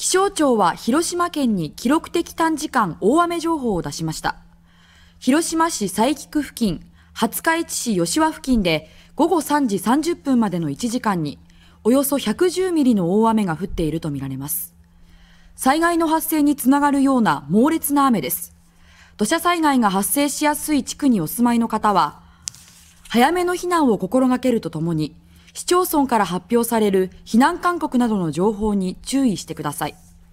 気象庁は広島県に記録的短時間大雨情報を出しました。広島市佐伯区付近、廿日市市吉和付近で午後3時30分までの1時間におよそ110ミリの大雨が降っているとみられます。災害の発生につながるような猛烈な雨です。土砂災害が発生しやすい地区にお住まいの方は、早めの避難を心がけるとともに、市町村から発表される避難勧告などの情報に注意してください。